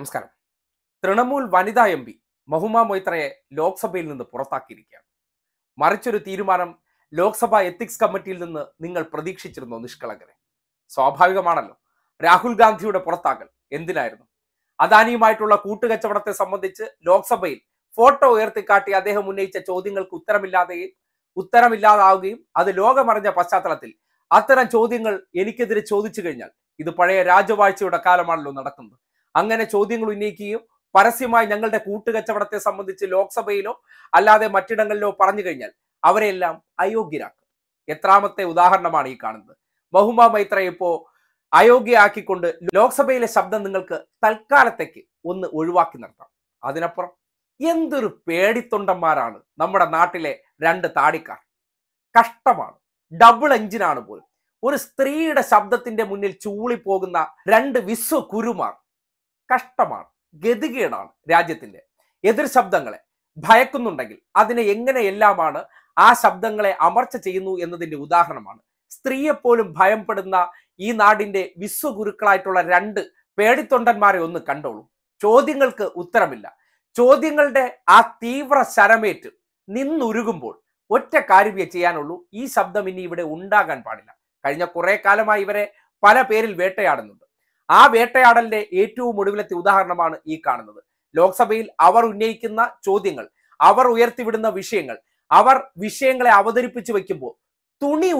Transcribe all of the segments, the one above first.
നമസ്കാരം തൃണമൂൽ വനിതാ M P മഹുമ മൊയ്ത്രയെ ലോക്സഭയിൽ നിന്ന് പുറത്താക്കിയിരിക്കുകയാണ് മറിച്ചൊരു തീരുമാനം ലോക്സഭാ എത്തിക്സ് കമ്മിറ്റിയിൽ നിന്ന് നിങ്ങൾ പ്രതീക്ഷിച്ചിരുന്നു നിഷ്കളങ്കനെ സ്വാഭാവികമാണല്ലോ രാഹുൽ ഗാന്ധിയുടെ പുറത്താക്കൽ എന്തിനായിരുന്നു അദാനിയുമായിട്ടുള്ള കൂട്ടുകച്ചവടത്തെ സംബന്ധിച്ച് ലോക്സഭയിൽ ഫോട്ടോ ഉയർത്തിക്കാട്ടി അദ്ദേഹം ഉന്നയിച്ച ചോദ്യങ്ങൾക്ക് ഉത്തരമില്ലാതെയും ഉത്തരമില്ലാതാവുകയും അത് ലോകമറിഞ്ഞ പശ്ചാത്തലത്തിൽ അത്തരം ചോദ്യങ്ങൾ എനിക്കെതിരെ ചോദിച്ചു കഴിഞ്ഞാൽ ഇത് പഴയ രാജവാഴ്ചയുടെ കാലമാണല്ലോ നടക്കുന്നത് അങ്ങനെ ചോദ്യങ്ങൾ ഉന്നയിക്കുകയും പരസ്യമായി ഞങ്ങളുടെ കൂട്ടുകച്ചവടത്തെ സംബന്ധിച്ച് ലോക്സഭയിലോ അല്ലാതെ മറ്റിടങ്ങളിലോ പറഞ്ഞു കഴിഞ്ഞാൽ അവരെല്ലാം അയോഗ്യരാക്കും എത്രാമത്തെ ഉദാഹരണമാണ് ഈ കാണുന്നത് ബഹുമ മൈത്ര ഇപ്പോ അയോഗ്യയാക്കിക്കൊണ്ട് ലോക്സഭയിലെ ശബ്ദം നിങ്ങൾക്ക് തൽക്കാലത്തേക്ക് ഒന്ന് ഒഴിവാക്കി നിർത്താം അതിനപ്പുറം എന്തൊരു പേടിത്തൊണ്ടന്മാരാണ് നമ്മുടെ നാട്ടിലെ രണ്ട് താടിക്കാർ കഷ്ടമാണ് ഡബിൾ എഞ്ചിനാണ് പോലും ഒരു സ്ത്രീയുടെ ശബ്ദത്തിന്റെ മുന്നിൽ ചൂളിപ്പോകുന്ന രണ്ട് വിശ്വ കുരുമാർ കഷ്ടമാണ് ഗതികേടാണ് രാജ്യത്തിന്റെ എതിർ ശബ്ദങ്ങളെ ഭയക്കുന്നുണ്ടെങ്കിൽ അതിനെ എങ്ങനെയെല്ലാമാണ് ആ ശബ്ദങ്ങളെ അമർച്ച ചെയ്യുന്നു എന്നതിന്റെ ഉദാഹരണമാണ് സ്ത്രീയെപ്പോലും ഭയപ്പെടുന്ന ഈ നാടിന്റെ വിശ്വഗുരുക്കളായിട്ടുള്ള രണ്ട് പേടിത്തൊണ്ടന്മാരെ ഒന്ന് കണ്ടോളൂ ചോദ്യങ്ങൾക്ക് ഉത്തരമില്ല ചോദ്യങ്ങളുടെ ആ തീവ്ര ശരമേറ്റ് നിന്നുരുകുമ്പോൾ ഒറ്റ കാര്യമേ ചെയ്യാനുള്ളൂ ഈ ശബ്ദം ഇനി ഇവിടെ ഉണ്ടാകാൻ പാടില്ല കഴിഞ്ഞ കുറെ കാലമായി ഇവരെ പല പേരിൽ വേട്ടയാടുന്നുണ്ട് ആ വേട്ടയാടലിന്റെ ഏറ്റവും ഒടുവിലത്തെ ഉദാഹരണമാണ് ഈ കാണുന്നത് ലോക്സഭയിൽ അവർ ഉന്നയിക്കുന്ന ചോദ്യങ്ങൾ അവർ ഉയർത്തിവിടുന്ന വിഷയങ്ങൾ അവർ വിഷയങ്ങളെ അവതരിപ്പിച്ചു വെക്കുമ്പോൾ തുണി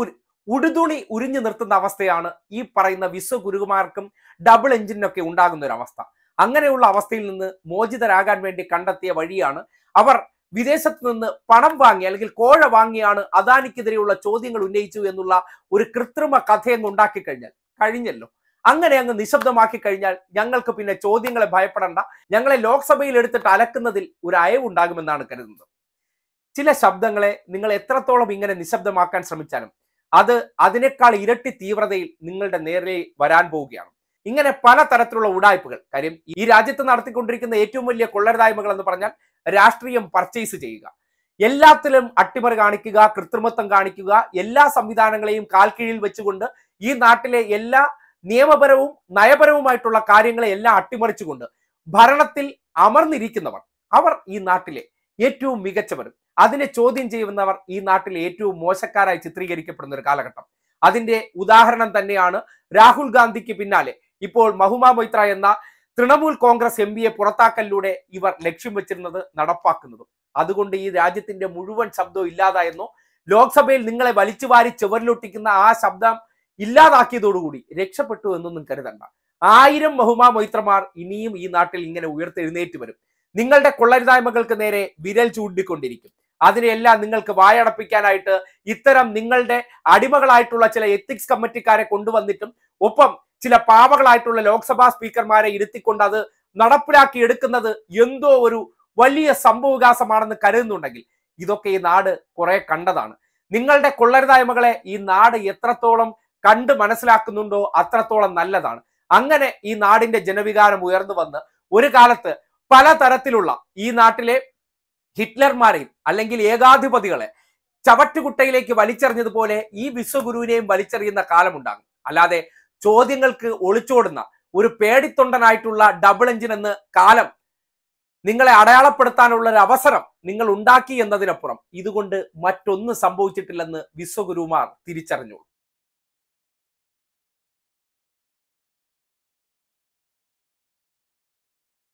ഉടുതുണി ഉരിഞ്ഞു നിർത്തുന്ന അവസ്ഥയാണ് ഈ പറയുന്ന വിശ്വഗുരുകുമാർക്കും ഡബിൾ എഞ്ചിനൊക്കെ ഉണ്ടാകുന്ന ഒരു അവസ്ഥ അങ്ങനെയുള്ള അവസ്ഥയിൽ നിന്ന് മോചിതരാകാൻ വേണ്ടി കണ്ടെത്തിയ വഴിയാണ് അവർ വിദേശത്ത് നിന്ന് പണം വാങ്ങി അല്ലെങ്കിൽ കോഴ വാങ്ങിയാണ് അദാനിക്കെതിരെയുള്ള ചോദ്യങ്ങൾ ഉന്നയിച്ചു എന്നുള്ള ഒരു കൃത്രിമ കഥയങ്ങ് ഉണ്ടാക്കി കഴിഞ്ഞാൽ കഴിഞ്ഞല്ലോ അങ്ങനെ അങ്ങ് നിശബ്ദമാക്കി കഴിഞ്ഞാൽ ഞങ്ങൾക്ക് പിന്നെ ചോദ്യങ്ങളെ ഭയപ്പെടേണ്ട ഞങ്ങളെ ലോക്സഭയിൽ എടുത്തിട്ട് അലക്കുന്നതിൽ ഒരു അയവുണ്ടാകുമെന്നാണ് കരുതുന്നത് ചില ശബ്ദങ്ങളെ നിങ്ങൾ എത്രത്തോളം ഇങ്ങനെ നിശബ്ദമാക്കാൻ ശ്രമിച്ചാലും അത് അതിനേക്കാൾ ഇരട്ടി തീവ്രതയിൽ നിങ്ങളുടെ നേരെ വരാൻ പോവുകയാണ് ഇങ്ങനെ പല തരത്തിലുള്ള ഉടായ്പകൾ കാര്യം ഈ രാജ്യത്ത് നടത്തിക്കൊണ്ടിരിക്കുന്ന ഏറ്റവും വലിയ കൊള്ളരുതായ്മകൾ എന്ന് പറഞ്ഞാൽ രാഷ്ട്രീയം പർച്ചേസ് ചെയ്യുക എല്ലാത്തിലും അട്ടിമറി കാണിക്കുക കൃത്രിമത്വം കാണിക്കുക എല്ലാ സംവിധാനങ്ങളെയും കാൽക്കീഴിൽ വെച്ചുകൊണ്ട് ഈ നാട്ടിലെ എല്ലാ നിയമപരവും നയപരവുമായിട്ടുള്ള കാര്യങ്ങളെ എല്ലാം അട്ടിമറിച്ചുകൊണ്ട് ഭരണത്തിൽ അമർന്നിരിക്കുന്നവർ അവർ ഈ നാട്ടിലെ ഏറ്റവും മികച്ചവരും അതിനെ ചോദ്യം ചെയ്യുന്നവർ ഈ നാട്ടിലെ ഏറ്റവും മോശക്കാരായി ചിത്രീകരിക്കപ്പെടുന്ന ഒരു കാലഘട്ടം അതിന്റെ ഉദാഹരണം തന്നെയാണ് രാഹുൽ ഗാന്ധിക്ക് പിന്നാലെ ഇപ്പോൾ മഹുമ മൊയ്ത്ര എന്ന തൃണമൂൽ കോൺഗ്രസ് എം പിയെ പുറത്താക്കലിലൂടെ ഇവർ ലക്ഷ്യം വെച്ചിരുന്നത് നടപ്പാക്കുന്നതും അതുകൊണ്ട് ഈ രാജ്യത്തിന്റെ മുഴുവൻ ശബ്ദവും ഇല്ലാതായെന്നോ ലോക്സഭയിൽ നിങ്ങളെ വലിച്ചുവാരി ചുവരിലൊട്ടിക്കുന്ന ആ ശബ്ദം ഇല്ലാതാക്കിയതോടുകൂടി രക്ഷപ്പെട്ടു എന്നൊന്നും കരുതണ്ട ആയിരം മഹുമാ മൈത്രമാർ ഇനിയും ഈ നാട്ടിൽ ഇങ്ങനെ ഉയർത്തെഴുന്നേറ്റ് വരും നിങ്ങളുടെ കൊള്ളരുതായ്മകൾക്ക് നേരെ വിരൽ ചൂണ്ടിക്കൊണ്ടിരിക്കും അതിനെയെല്ലാം നിങ്ങൾക്ക് വായടപ്പിക്കാനായിട്ട് ഇത്തരം നിങ്ങളുടെ അടിമകളായിട്ടുള്ള ചില എത്തിക്സ് കമ്മിറ്റിക്കാരെ കൊണ്ടുവന്നിട്ടും ഒപ്പം ചില പാവകളായിട്ടുള്ള ലോക്സഭാ സ്പീക്കർമാരെ ഇരുത്തിക്കൊണ്ട് അത് നടപ്പിലാക്കി എടുക്കുന്നത് എന്തോ ഒരു വലിയ സംഭവവികാസമാണെന്ന് കരുതുന്നുണ്ടെങ്കിൽ ഇതൊക്കെ ഈ നാട് കുറെ കണ്ടതാണ് നിങ്ങളുടെ കൊള്ളരുതായ്മകളെ ഈ നാട് എത്രത്തോളം കണ്ട് മനസ്സിലാക്കുന്നുണ്ടോ അത്രത്തോളം നല്ലതാണ് അങ്ങനെ ഈ നാടിന്റെ ജനവികാരം ഉയർന്നു വന്ന് ഒരു കാലത്ത് പലതരത്തിലുള്ള ഈ നാട്ടിലെ ഹിറ്റ്ലർമാരെയും അല്ലെങ്കിൽ ഏകാധിപതികളെ ചവറ്റുകുട്ടയിലേക്ക് വലിച്ചെറിഞ്ഞതുപോലെ ഈ വിശ്വഗുരുവിനെയും വലിച്ചെറിയുന്ന കാലമുണ്ടാകും അല്ലാതെ ചോദ്യങ്ങൾക്ക് ഒളിച്ചോടുന്ന ഒരു പേടിത്തൊണ്ടനായിട്ടുള്ള ഡബിൾ എഞ്ചിൻ എന്ന് കാലം നിങ്ങളെ അടയാളപ്പെടുത്താനുള്ള ഒരു അവസരം നിങ്ങൾ ഉണ്ടാക്കി എന്നതിനപ്പുറം ഇതുകൊണ്ട് മറ്റൊന്ന് സംഭവിച്ചിട്ടില്ലെന്ന് വിശ്വഗുരുമാർ തിരിച്ചറിഞ്ഞു